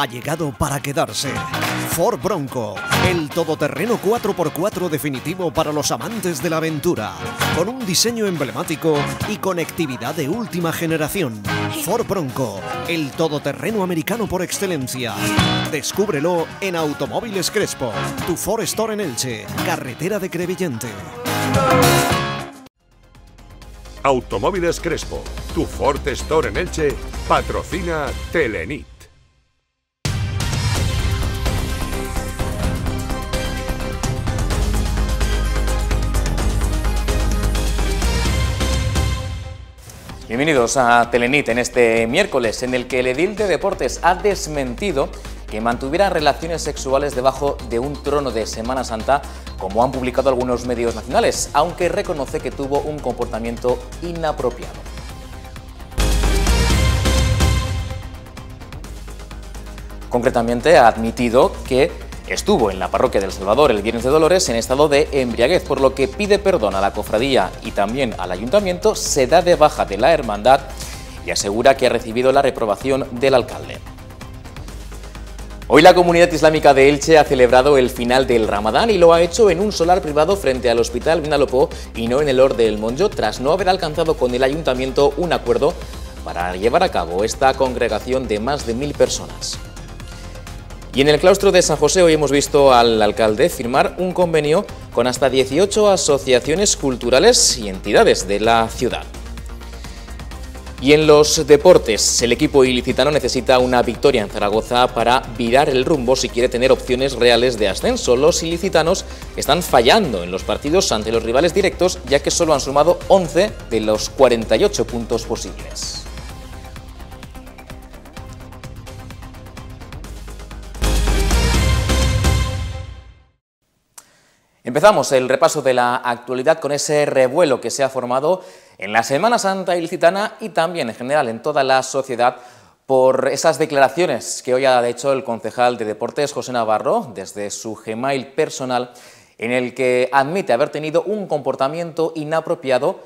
ha llegado para quedarse. Ford Bronco, el todoterreno 4x4 definitivo para los amantes de la aventura, con un diseño emblemático y conectividad de última generación. Ford Bronco, el todoterreno americano por excelencia. Descúbrelo en Automóviles Crespo, tu Ford Store en Elche, carretera de Crevillente. Automóviles Crespo, tu Ford Store en Elche, patrocina Telenit. Bienvenidos a Telenit en este miércoles en el que el edil de deportes ha desmentido que mantuviera relaciones sexuales debajo de un trono de Semana Santa, como han publicado algunos medios nacionales, aunque reconoce que tuvo un comportamiento inapropiado. Concretamente ha admitido que Estuvo en la parroquia del Salvador el Viernes de Dolores en estado de embriaguez, por lo que pide perdón a la cofradía y también al ayuntamiento, se da de baja de la hermandad y asegura que ha recibido la reprobación del alcalde. Hoy la comunidad islámica de Elche ha celebrado el final del Ramadán y lo ha hecho en un solar privado frente al Hospital Vinalopó y no en el Or del Monjo, tras no haber alcanzado con el ayuntamiento un acuerdo para llevar a cabo esta congregación de más de mil personas. Y en el claustro de San José hoy hemos visto al alcalde firmar un convenio con hasta 18 asociaciones culturales y entidades de la ciudad. Y en los deportes, el equipo ilicitano necesita una victoria en Zaragoza para virar el rumbo si quiere tener opciones reales de ascenso. Los ilicitanos están fallando en los partidos ante los rivales directos, ya que solo han sumado 11 de los 48 puntos posibles. Empezamos el repaso de la actualidad con ese revuelo que se ha formado en la Semana Santa ilicitana y también en general en toda la sociedad por esas declaraciones que hoy ha hecho el concejal de Deportes José Navarro desde su Gmail personal en el que admite haber tenido un comportamiento inapropiado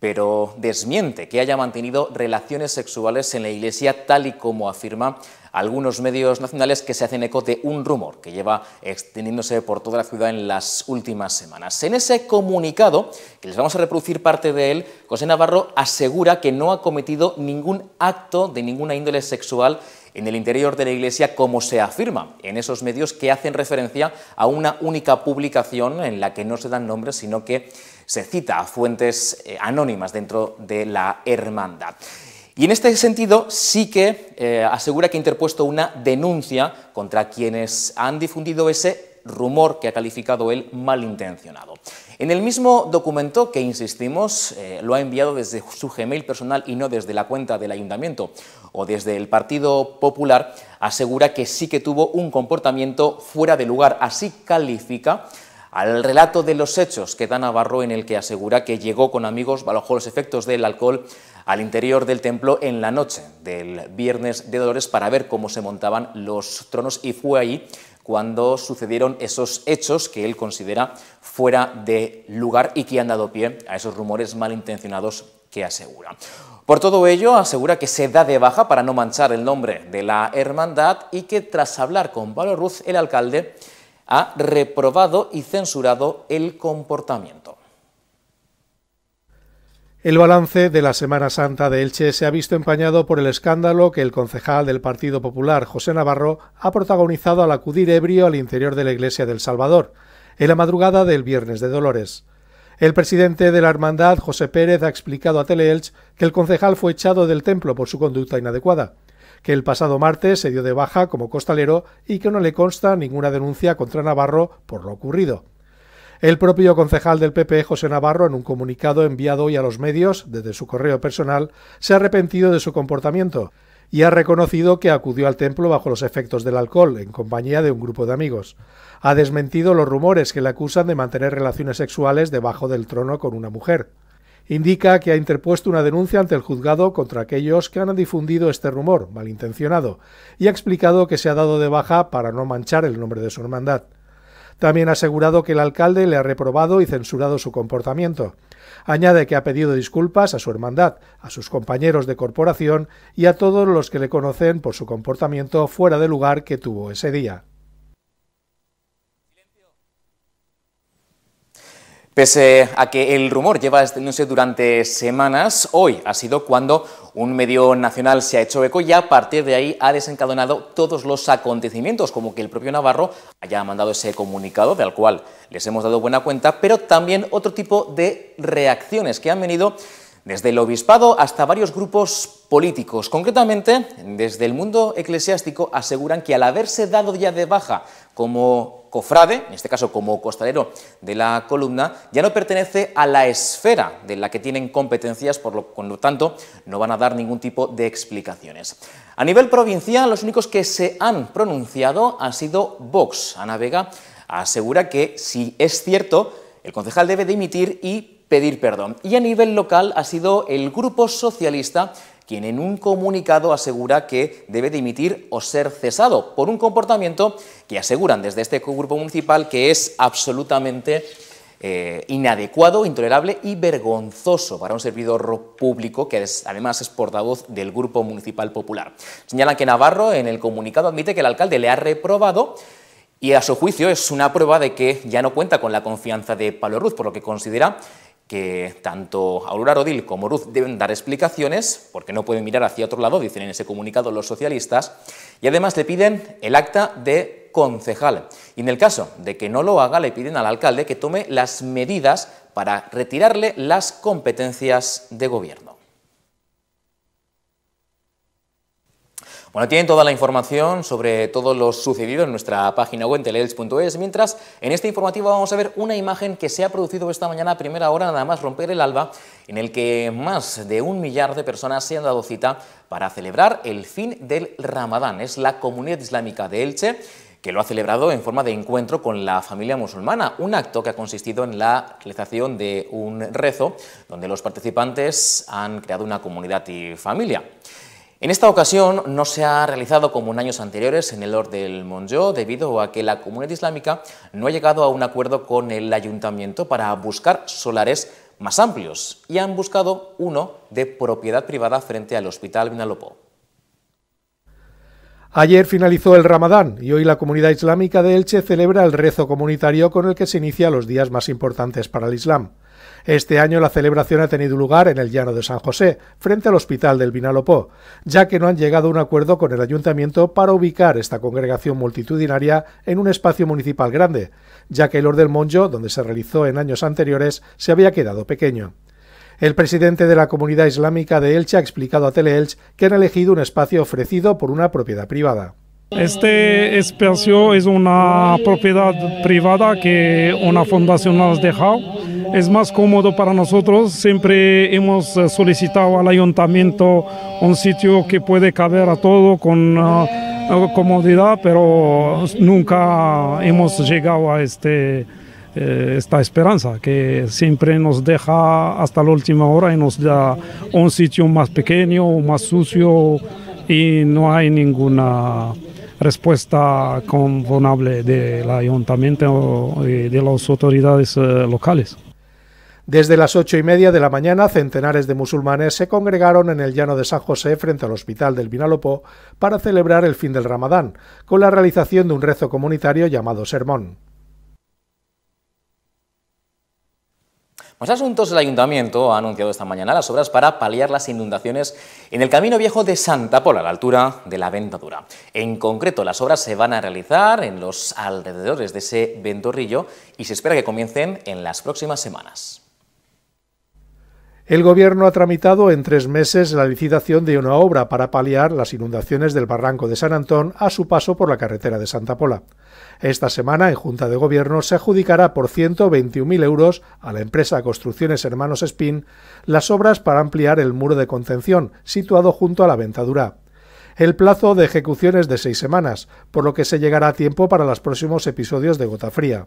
pero desmiente que haya mantenido relaciones sexuales en la Iglesia, tal y como afirma algunos medios nacionales que se hacen eco de un rumor que lleva extendiéndose por toda la ciudad en las últimas semanas. En ese comunicado, que les vamos a reproducir parte de él, José Navarro asegura que no ha cometido ningún acto de ninguna índole sexual en el interior de la Iglesia, como se afirma en esos medios que hacen referencia a una única publicación en la que no se dan nombres, sino que se cita a fuentes eh, anónimas dentro de la hermandad. Y en este sentido sí que eh, asegura que ha interpuesto una denuncia contra quienes han difundido ese rumor que ha calificado él malintencionado. En el mismo documento que insistimos, eh, lo ha enviado desde su Gmail personal y no desde la cuenta del Ayuntamiento o desde el Partido Popular, asegura que sí que tuvo un comportamiento fuera de lugar. Así califica al relato de los hechos que da Navarro en el que asegura que llegó con amigos bajo los efectos del alcohol al interior del templo en la noche del viernes de Dolores para ver cómo se montaban los tronos y fue ahí cuando sucedieron esos hechos que él considera fuera de lugar y que han dado pie a esos rumores malintencionados que asegura. Por todo ello, asegura que se da de baja para no manchar el nombre de la hermandad y que tras hablar con Pablo Ruz, el alcalde, ha reprobado y censurado el comportamiento. El balance de la Semana Santa de Elche se ha visto empañado por el escándalo que el concejal del Partido Popular, José Navarro, ha protagonizado al acudir ebrio al interior de la Iglesia del Salvador, en la madrugada del Viernes de Dolores. El presidente de la hermandad, José Pérez, ha explicado a Teleelch que el concejal fue echado del templo por su conducta inadecuada que el pasado martes se dio de baja como costalero y que no le consta ninguna denuncia contra Navarro por lo ocurrido. El propio concejal del PP, José Navarro, en un comunicado enviado hoy a los medios desde su correo personal, se ha arrepentido de su comportamiento y ha reconocido que acudió al templo bajo los efectos del alcohol, en compañía de un grupo de amigos. Ha desmentido los rumores que le acusan de mantener relaciones sexuales debajo del trono con una mujer indica que ha interpuesto una denuncia ante el juzgado contra aquellos que han difundido este rumor malintencionado y ha explicado que se ha dado de baja para no manchar el nombre de su hermandad. También ha asegurado que el alcalde le ha reprobado y censurado su comportamiento. Añade que ha pedido disculpas a su hermandad, a sus compañeros de corporación y a todos los que le conocen por su comportamiento fuera de lugar que tuvo ese día. Pese a que el rumor lleva extendiéndose durante semanas, hoy ha sido cuando un medio nacional se ha hecho eco y a partir de ahí ha desencadenado todos los acontecimientos, como que el propio Navarro haya mandado ese comunicado, del cual les hemos dado buena cuenta, pero también otro tipo de reacciones que han venido desde el obispado hasta varios grupos políticos. Concretamente, desde el mundo eclesiástico aseguran que al haberse dado ya de baja como cofrade, en este caso como costalero de la columna, ya no pertenece a la esfera de la que tienen competencias, por lo, lo tanto no van a dar ningún tipo de explicaciones. A nivel provincial, los únicos que se han pronunciado han sido Vox. Ana Vega asegura que, si es cierto, el concejal debe dimitir y pedir perdón. Y a nivel local ha sido el Grupo Socialista quien en un comunicado asegura que debe dimitir o ser cesado por un comportamiento que aseguran desde este grupo municipal que es absolutamente eh, inadecuado, intolerable y vergonzoso para un servidor público que además es portavoz del Grupo Municipal Popular. Señalan que Navarro en el comunicado admite que el alcalde le ha reprobado y a su juicio es una prueba de que ya no cuenta con la confianza de Pablo Ruz, por lo que considera que tanto Aurora Odil como Ruth deben dar explicaciones, porque no pueden mirar hacia otro lado, dicen en ese comunicado los socialistas, y además le piden el acta de concejal. Y en el caso de que no lo haga, le piden al alcalde que tome las medidas para retirarle las competencias de gobierno. Bueno, tienen toda la información sobre todo lo sucedido en nuestra página web mientras en este informativo vamos a ver una imagen que se ha producido esta mañana a primera hora, nada más romper el alba, en el que más de un millar de personas se han dado cita para celebrar el fin del Ramadán. Es la comunidad islámica de Elche que lo ha celebrado en forma de encuentro con la familia musulmana, un acto que ha consistido en la realización de un rezo, donde los participantes han creado una comunidad y familia. En esta ocasión no se ha realizado como en años anteriores en el Lord del Monjó debido a que la comunidad islámica no ha llegado a un acuerdo con el ayuntamiento para buscar solares más amplios y han buscado uno de propiedad privada frente al Hospital Vinalopó. Ayer finalizó el Ramadán y hoy la comunidad islámica de Elche celebra el rezo comunitario con el que se inicia los días más importantes para el Islam. Este año la celebración ha tenido lugar en el Llano de San José, frente al Hospital del Vinalopó, ya que no han llegado a un acuerdo con el ayuntamiento para ubicar esta congregación multitudinaria en un espacio municipal grande, ya que el Ordel Monjo, donde se realizó en años anteriores, se había quedado pequeño. El presidente de la comunidad islámica de Elche ha explicado a Teleelch que han elegido un espacio ofrecido por una propiedad privada. Este espacio es una propiedad privada que una fundación nos ha dejado es más cómodo para nosotros. Siempre hemos eh, solicitado al ayuntamiento un sitio que puede caber a todo con eh, eh, comodidad, pero nunca hemos llegado a este esta esperanza que siempre nos deja hasta la última hora y nos da un sitio más pequeño, más sucio y no hay ninguna respuesta convenable del ayuntamiento y de las autoridades locales. Desde las ocho y media de la mañana, centenares de musulmanes se congregaron en el llano de San José frente al hospital del Vinalopó para celebrar el fin del Ramadán, con la realización de un rezo comunitario llamado sermón. Más pues asuntos, el Ayuntamiento ha anunciado esta mañana las obras para paliar las inundaciones en el Camino Viejo de Santa Pola, a la altura de la Ventadura. En concreto, las obras se van a realizar en los alrededores de ese ventorrillo y se espera que comiencen en las próximas semanas. El gobierno ha tramitado en tres meses la licitación de una obra para paliar las inundaciones del barranco de San Antón a su paso por la carretera de Santa Pola. Esta semana, en Junta de Gobierno, se adjudicará por 121.000 euros a la empresa Construcciones Hermanos Spin las obras para ampliar el muro de contención, situado junto a la Ventadura. El plazo de ejecución es de seis semanas, por lo que se llegará a tiempo para los próximos episodios de Gota Fría.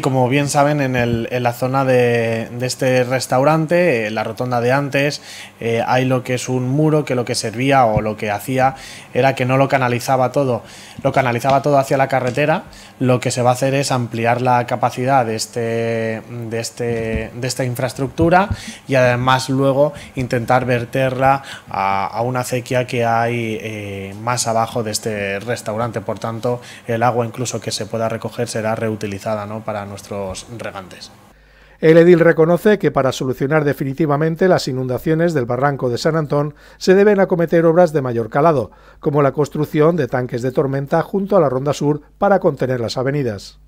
Como bien saben, en, la zona de, este restaurante, eh, la rotonda de antes, eh, hay lo que es un muro que lo que servía o lo que hacía era que no lo canalizaba todo, lo canalizaba todo hacia la carretera. Lo que se va a hacer es ampliar la capacidad de, este, este, esta infraestructura y además luego intentar verterla a, una acequia que hay eh, más abajo de este restaurante. Por tanto, el agua incluso que se pueda recoger será reutilizada para nuestros regantes. El edil reconoce que para solucionar definitivamente las inundaciones del barranco de San Antón se deben acometer obras de mayor calado, como la construcción de tanques de tormenta junto a la Ronda Sur para contener las avenidas.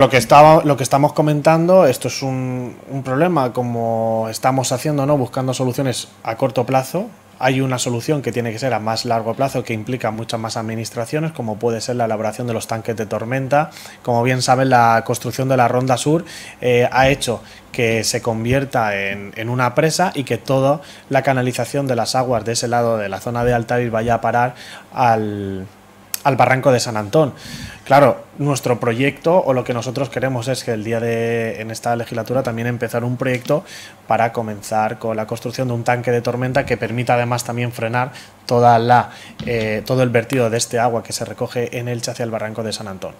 Lo que, lo que estamos comentando, esto es un, un problema como estamos haciendo, ¿no? buscando soluciones a corto plazo, hay una solución que tiene que ser a más largo plazo que implica muchas más administraciones, como puede ser la elaboración de los tanques de tormenta. Como bien saben, la construcción de la Ronda Sur eh, ha hecho que se convierta en, una presa y que toda la canalización de las aguas de ese lado de la zona de Altavir vaya a parar al, al barranco de San Antón. Claro, nuestro proyecto o lo que nosotros queremos es que el día de en esta legislatura también empezar un proyecto para comenzar con la construcción de un tanque de tormenta que permita además también frenar toda la, eh, todo el vertido de este agua que se recoge en el hacia barranco de San Antón.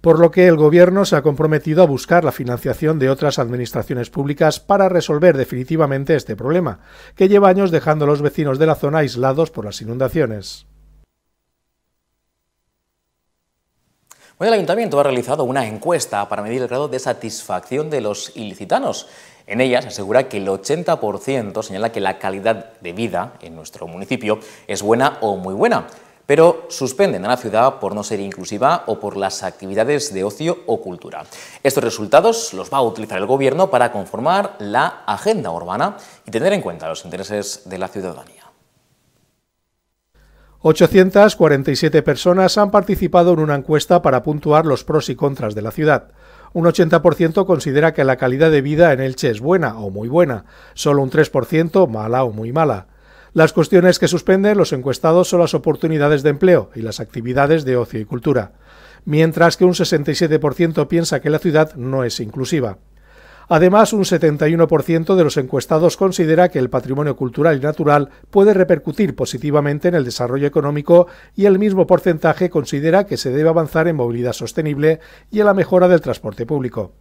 Por lo que el Gobierno se ha comprometido a buscar la financiación de otras administraciones públicas para resolver definitivamente este problema, que lleva años dejando a los vecinos de la zona aislados por las inundaciones. el Ayuntamiento ha realizado una encuesta para medir el grado de satisfacción de los ilicitanos. En ella se asegura que el 80% señala que la calidad de vida en nuestro municipio es buena o muy buena, pero suspenden a la ciudad por no ser inclusiva o por las actividades de ocio o cultura. Estos resultados los va a utilizar el Gobierno para conformar la agenda urbana y tener en cuenta los intereses de la ciudadanía. 847 personas han participado en una encuesta para puntuar los pros y contras de la ciudad. Un 80% considera que la calidad de vida en Elche es buena o muy buena, solo un 3% mala o muy mala. Las cuestiones que suspenden los encuestados son las oportunidades de empleo y las actividades de ocio y cultura, mientras que un 67% piensa que la ciudad no es inclusiva. Además, un 71% de los encuestados considera que el patrimonio cultural y natural puede repercutir positivamente en el desarrollo económico y el mismo porcentaje considera que se debe avanzar en movilidad sostenible y en la mejora del transporte público.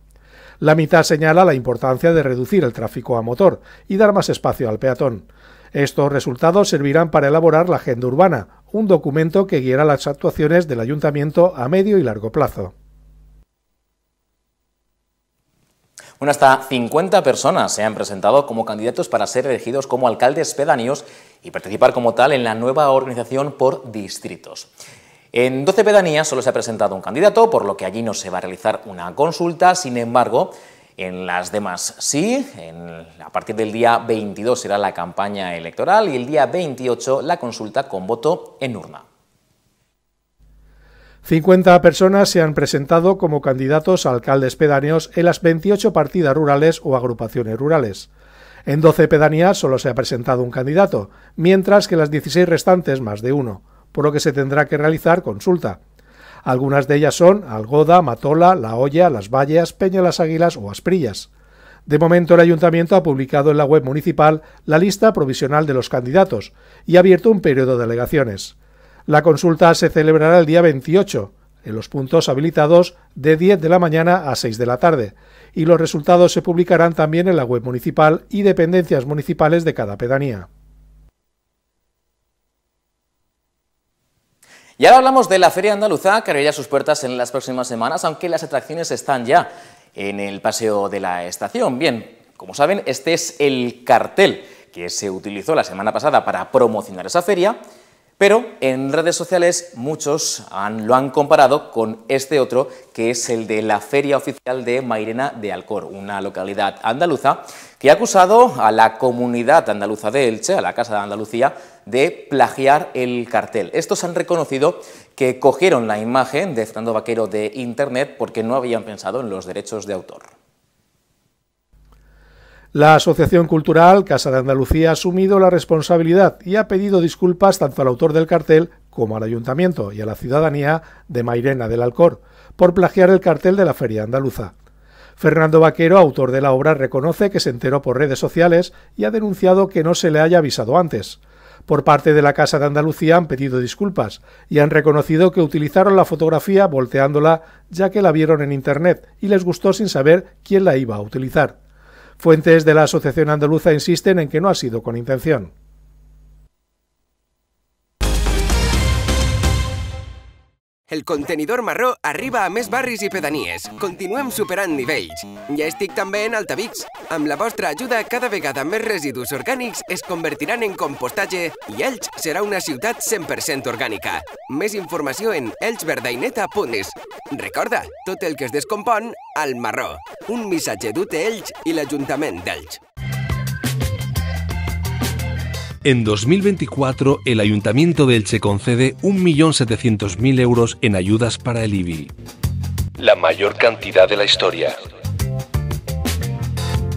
La mitad señala la importancia de reducir el tráfico a motor y dar más espacio al peatón. Estos resultados servirán para elaborar la Agenda Urbana, un documento que guiará las actuaciones del Ayuntamiento a medio y largo plazo. Bueno, hasta 50 personas se han presentado como candidatos para ser elegidos como alcaldes pedaníos y participar como tal en la nueva organización por distritos. En 12 pedanías solo se ha presentado un candidato, por lo que allí no se va a realizar una consulta. Sin embargo, en las demás sí, a partir del día 22 será la campaña electoral y el día 28 la consulta con voto en urna. 50 personas se han presentado como candidatos a alcaldes pedáneos en las 28 partidas rurales o agrupaciones rurales. En 12 pedanías solo se ha presentado un candidato, mientras que en las 16 restantes más de uno, por lo que se tendrá que realizar consulta. Algunas de ellas son Algoda, Matola, La Hoya, Las Vallas, Peña Las Águilas o Asprillas. De momento el ayuntamiento ha publicado en la web municipal la lista provisional de los candidatos y ha abierto un periodo de delegaciones. La consulta se celebrará el día 28 en los puntos habilitados de 10 de la mañana a 6 de la tarde y los resultados se publicarán también en la web municipal y dependencias municipales de cada pedanía. Y ahora hablamos de la Feria Andaluza, que abrirá sus puertas en las próximas semanas, aunque las atracciones están ya en el paseo de la estación. Bien, como saben, este es el cartel que se utilizó la semana pasada para promocionar esa feria pero en redes sociales muchos lo han comparado con este otro, que es el de la Feria Oficial de Mairena de Alcor, una localidad andaluza que ha acusado a la comunidad andaluza de Elche, a la Casa de Andalucía, de plagiar el cartel. Estos han reconocido que cogieron la imagen de Fernando Vaquero de Internet porque no habían pensado en los derechos de autor. La Asociación Cultural Casa de Andalucía ha asumido la responsabilidad y ha pedido disculpas tanto al autor del cartel como al ayuntamiento y a la ciudadanía de Mairena del Alcor por plagiar el cartel de la Feria Andaluza. Fernando Vaquero, autor de la obra, reconoce que se enteró por redes sociales y ha denunciado que no se le haya avisado antes. Por parte de la Casa de Andalucía han pedido disculpas y han reconocido que utilizaron la fotografía volteándola ya que la vieron en Internet y les gustó sin saber quién la iba a utilizar. Fuentes de la Asociación Andaluza insisten en que no ha sido con intención. El contenidor marró arriba a més barris i pedanies. Continuem superant nivells. Ja estic també en Altavix. Amb la vostra ajuda, cada vegada més residus orgànics es convertiran en compostatge i Elx serà una ciutat 100% orgànica. Més informació en elxverdaineta.es. Recorda, tot el que es descompon, al marró. Un missatge d'UT Elx i l'Ajuntament d'Elx. En 2024, el Ayuntamiento de Elche concede 1.700.000 euros en ayudas para el IBI. La mayor cantidad de la historia.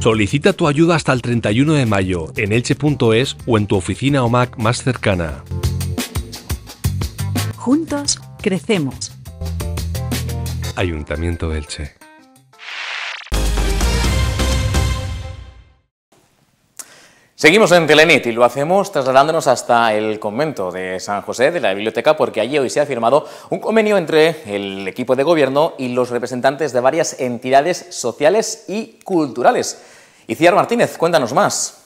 Solicita tu ayuda hasta el 31 de mayo en elche.es o en tu oficina o MAC más cercana. Juntos, crecemos. Ayuntamiento de Elche. Seguimos en Telenit y lo hacemos trasladándonos hasta el convento de San José de la Biblioteca porque allí hoy se ha firmado un convenio entre el equipo de gobierno y los representantes de varias entidades sociales y culturales. Iciar Martínez, cuéntanos más.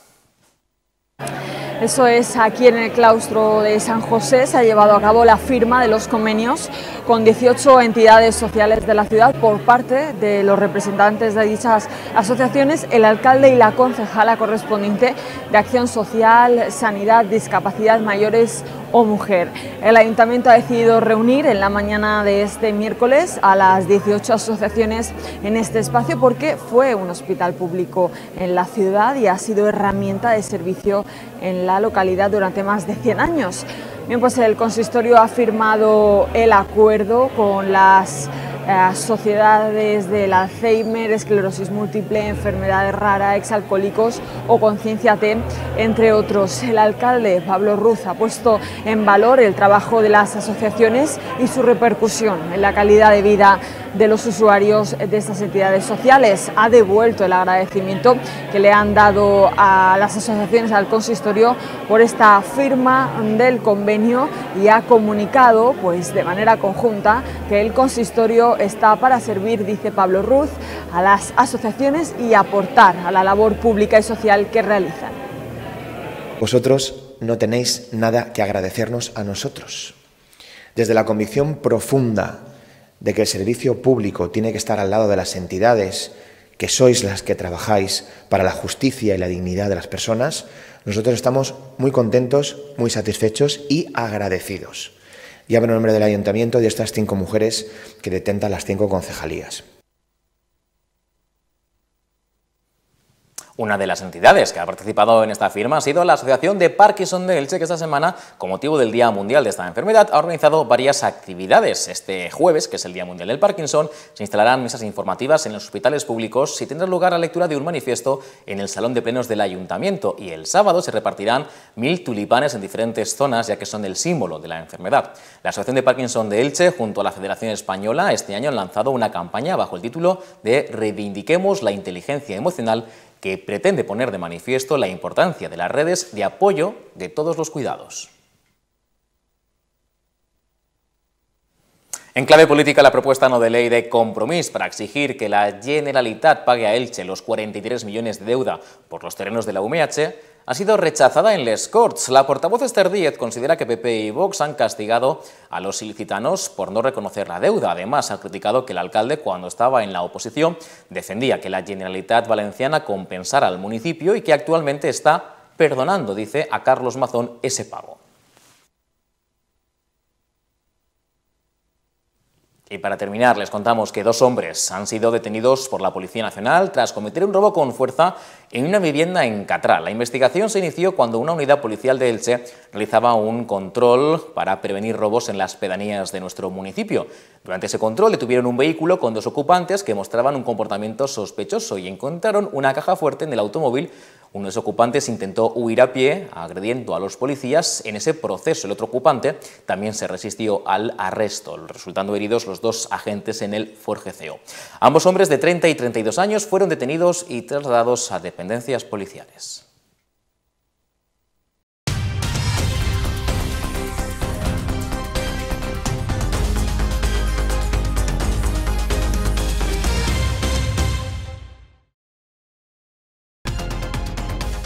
Eso es aquí en el claustro de San José. Se ha llevado a cabo la firma de los convenios con 18 entidades sociales de la ciudad por parte de los representantes de dichas asociaciones, el alcalde y la concejala correspondiente de Acción Social, Sanidad, Discapacidad, Mayores o mujer. El ayuntamiento ha decidido reunir en la mañana de este miércoles a las 18 asociaciones en este espacio porque fue un hospital público en la ciudad y ha sido herramienta de servicio en la localidad durante más de 100 años. Bien, pues el consistorio ha firmado el acuerdo con las sociedades del Alzheimer, esclerosis múltiple, enfermedades raras, exalcohólicos o conciencia T, entre otros. El alcalde Pablo Ruz ha puesto en valor el trabajo de las asociaciones y su repercusión en la calidad de vida de los usuarios de estas entidades sociales. Ha devuelto el agradecimiento que le han dado a las asociaciones, al consistorio, por esta firma del convenio y ha comunicado pues, de manera conjunta que el consistorio está para servir, dice Pablo Ruz, a las asociaciones y aportar a la labor pública y social que realizan. Vosotros no tenéis nada que agradecernos a nosotros. Desde la convicción profunda de que el servicio público tiene que estar al lado de las entidades que sois las que trabajáis para la justicia y la dignidad de las personas, nosotros estamos muy contentos, muy satisfechos y agradecidos. Y hablo en nombre del ayuntamiento y de estas cinco mujeres que detentan las cinco concejalías. Una de las entidades que ha participado en esta firma ha sido la Asociación de Parkinson de Elche, que esta semana, con motivo del Día Mundial de esta enfermedad, ha organizado varias actividades. Este jueves, que es el Día Mundial del Parkinson, se instalarán mesas informativas en los hospitales públicos y tendrá lugar la lectura de un manifiesto en el Salón de Plenos del Ayuntamiento. Y el sábado se repartirán mil tulipanes en diferentes zonas, ya que son el símbolo de la enfermedad. La Asociación de Parkinson de Elche, junto a la Federación Española, este año han lanzado una campaña bajo el título de Reivindiquemos la inteligencia emocional que pretende poner de manifiesto la importancia de las redes de apoyo de todos los cuidados. En clave política, la propuesta no de ley de compromiso para exigir que la Generalitat pague a Elche los 43 millones de deuda por los terrenos de la UMH ha sido rechazada en Les Corts. La portavoz Esther Díez considera que PP y Vox han castigado a los ilicitanos por no reconocer la deuda. Además, ha criticado que el alcalde, cuando estaba en la oposición, defendía que la Generalitat Valenciana compensara al municipio y que actualmente está perdonando, dice, a Carlos Mazón ese pago. Y para terminar, les contamos que dos hombres han sido detenidos por la Policía Nacional tras cometer un robo con fuerza en una vivienda en Catral. La investigación se inició cuando una unidad policial de Elche realizaba un control para prevenir robos en las pedanías de nuestro municipio. Durante ese control detuvieron un vehículo con dos ocupantes que mostraban un comportamiento sospechoso y encontraron una caja fuerte en el automóvil uno de los ocupantes intentó huir a pie, agrediendo a los policías. En ese proceso, el otro ocupante también se resistió al arresto, resultando heridos los dos agentes en el forjeceo. Ambos hombres de 30 y 32 años fueron detenidos y trasladados a dependencias policiales.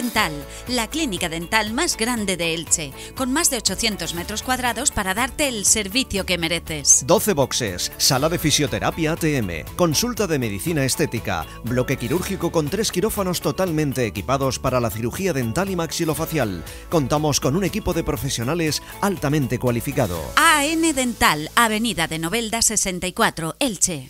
Dental, la clínica dental más grande de Elche, con más de 800 metros cuadrados para darte el servicio que mereces. 12 boxes, sala de fisioterapia ATM, consulta de medicina estética, bloque quirúrgico con tres quirófanos totalmente equipados para la cirugía dental y maxilofacial. Contamos con un equipo de profesionales altamente cualificado. AN Dental, Avenida de Novelda 64, Elche.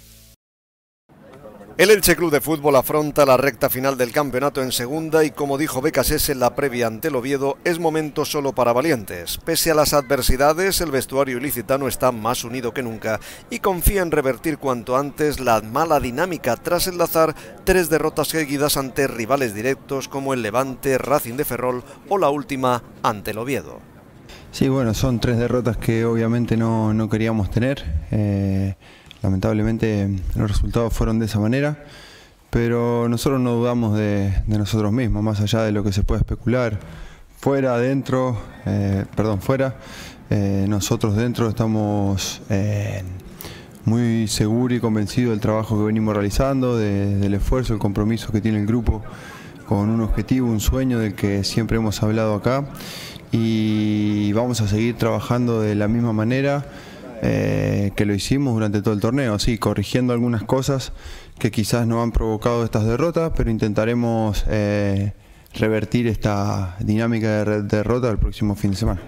El Elche Club de Fútbol afronta la recta final del campeonato en segunda y como dijo Becasés en la previa ante el Oviedo, es momento solo para valientes. Pese a las adversidades, el vestuario ilicitano está más unido que nunca y confía en revertir cuanto antes la mala dinámica tras enlazar tres derrotas seguidas ante rivales directos como el Levante, Racing de Ferrol o la última ante el Oviedo. Sí, bueno, son tres derrotas que obviamente no, queríamos tener. Eh, lamentablemente los resultados fueron de esa manera, pero nosotros no dudamos de, nosotros mismos, más allá de lo que se puede especular fuera, dentro, eh, perdón, fuera, eh, nosotros dentro estamos eh, muy seguros y convencidos del trabajo que venimos realizando, del esfuerzo, el compromiso que tiene el grupo con un objetivo, un sueño del que siempre hemos hablado acá y vamos a seguir trabajando de la misma manera. Eh, que lo hicimos durante todo el torneo, sí, corrigiendo algunas cosas que quizás no han provocado estas derrotas, pero intentaremos eh, revertir esta dinámica de derrota el próximo fin de semana.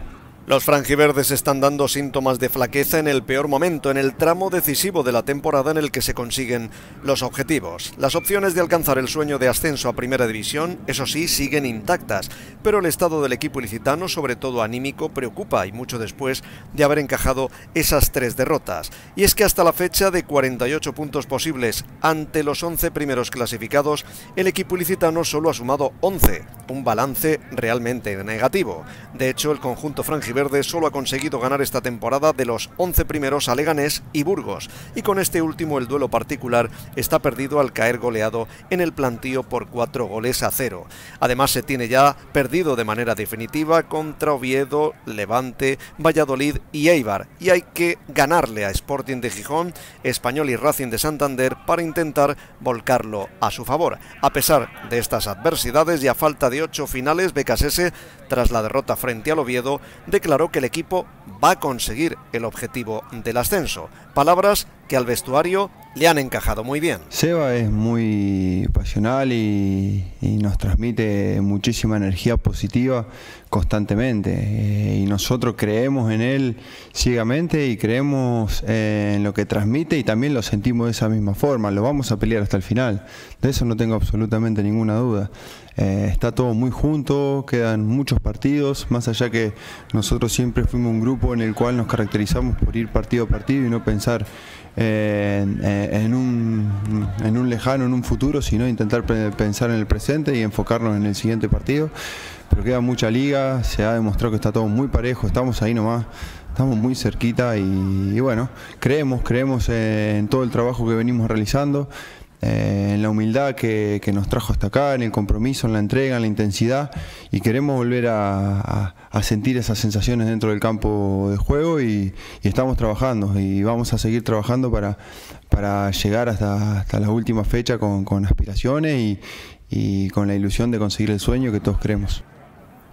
Los frangiverdes están dando síntomas de flaqueza en el peor momento, en el tramo decisivo de la temporada en el que se consiguen los objetivos. Las opciones de alcanzar el sueño de ascenso a Primera División, eso sí, siguen intactas, pero el estado del equipo ilicitano, sobre todo anímico, preocupa y mucho después de haber encajado esas tres derrotas. Y es que hasta la fecha de 48 puntos posibles ante los 11 primeros clasificados, el equipo ilicitano solo ha sumado 11, un balance realmente negativo. De hecho, el conjunto frangiverdes Verde solo ha conseguido ganar esta temporada de los 11 primeros a Leganés y Burgos, y con este último el duelo particular está perdido al caer goleado en el plantío por 4 goles a 0. Además se tiene ya perdido de manera definitiva contra Oviedo, Levante, Valladolid y Eibar, y hay que ganarle a Sporting de Gijón, Español y Racing de Santander para intentar volcarlo a su favor. A pesar de estas adversidades y a falta de 8 finales, Becasese, tras la derrota frente al Oviedo, de declaró que el equipo va a conseguir el objetivo del ascenso. Palabras que al vestuario le han encajado muy bien. Seba es muy pasional y, nos transmite muchísima energía positiva constantemente. Eh, y nosotros creemos en él ciegamente y creemos en lo que transmite y también lo sentimos de esa misma forma. Lo vamos a pelear hasta el final. De eso no tengo absolutamente ninguna duda. Eh, está todo muy junto, quedan muchos partidos, más allá que nosotros siempre fuimos un grupo en el cual nos caracterizamos por ir partido a partido y no pensar eh, eh, en, un, en, un, lejano, en un futuro, sino intentar pensar en el presente y enfocarnos en el siguiente partido. Pero queda mucha liga, se ha demostrado que está todo muy parejo, estamos ahí nomás, estamos muy cerquita y bueno, creemos, creemos en todo el trabajo que venimos realizando en eh, la humildad que, nos trajo hasta acá, en el compromiso, en la entrega, en la intensidad, y queremos volver a, sentir esas sensaciones dentro del campo de juego y, estamos trabajando y vamos a seguir trabajando para, llegar hasta, la última fecha con, aspiraciones y, y con la ilusión de conseguir el sueño que todos creemos.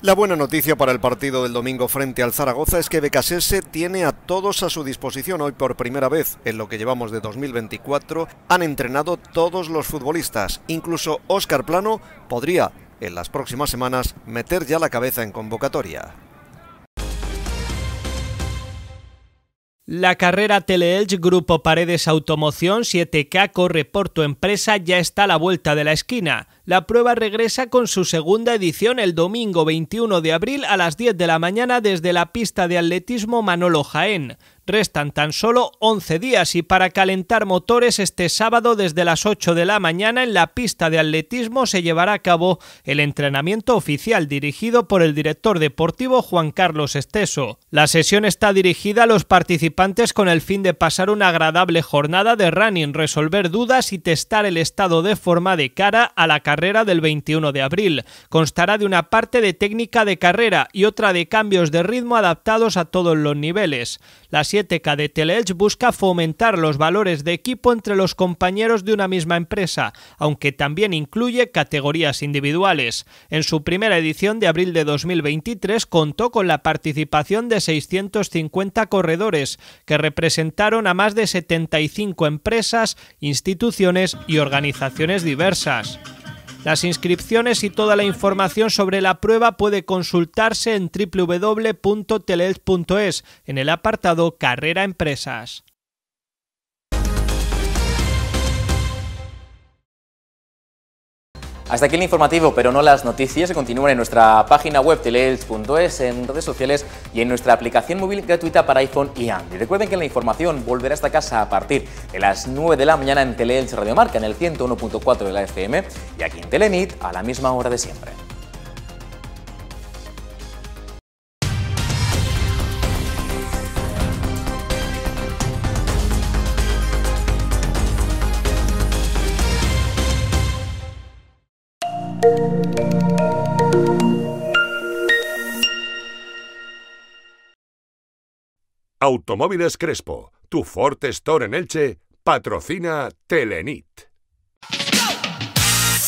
La buena noticia para el partido del domingo frente al Zaragoza es que Becasese tiene a todos a su disposición hoy por primera vez en lo que llevamos de 2024. Han entrenado todos los futbolistas, incluso Óscar Plano podría en las próximas semanas meter ya la cabeza en convocatoria. La carrera Teleelch Grupo Paredes Automoción 7K Corre empresa ya está a la vuelta de la esquina. La prueba regresa con su segunda edición el domingo 21 de abril a las 10 de la mañana desde la pista de atletismo Manolo Jaén. Restan tan solo 11 días y para calentar motores este sábado desde las 8 de la mañana en la pista de atletismo se llevará a cabo el entrenamiento oficial dirigido por el director deportivo Juan Carlos Esteso. La sesión está dirigida a los participantes con el fin de pasar una agradable jornada de running, resolver dudas y testar el estado de forma de cara a la carrera del 21 de abril. Constará de una parte de técnica de carrera y otra de cambios de ritmo adaptados a todos los niveles. La biblioteca de Teleelch busca fomentar los valores de equipo entre los compañeros de una misma empresa, aunque también incluye categorías individuales. En su primera edición de abril de 2023 contó con la participación de 650 corredores, que representaron a más de 75 empresas, instituciones y organizaciones diversas. Las inscripciones y toda la información sobre la prueba puede consultarse en www.teleelch.es en el apartado Carrera Empresas. Hasta aquí el informativo, pero no las noticias, Se continúan en nuestra página web teleelch.es, en redes sociales y en nuestra aplicación móvil gratuita para iPhone y Android. Recuerden que la información volverá a esta casa a partir de las 9 de la mañana en Teleelch Radio Marca, en el 101.4 de la FM y aquí en Telenit a la misma hora de siempre. Automóviles Crespo, tu Ford Store en Elche, patrocina Telenit.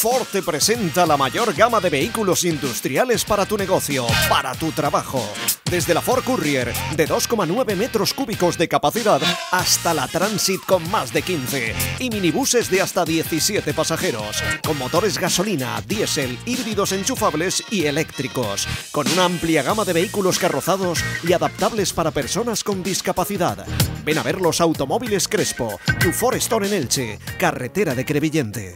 Ford te presenta la mayor gama de vehículos industriales para tu negocio, para tu trabajo. Desde la Ford Courier, de 2,9 metros cúbicos de capacidad, hasta la Transit con más de 15, y minibuses de hasta 17 pasajeros, con motores gasolina, diésel, híbridos enchufables y eléctricos, con una amplia gama de vehículos carrozados y adaptables para personas con discapacidad. Ven a ver los automóviles Crespo, tu Ford Store en Elche, carretera de Crevillente.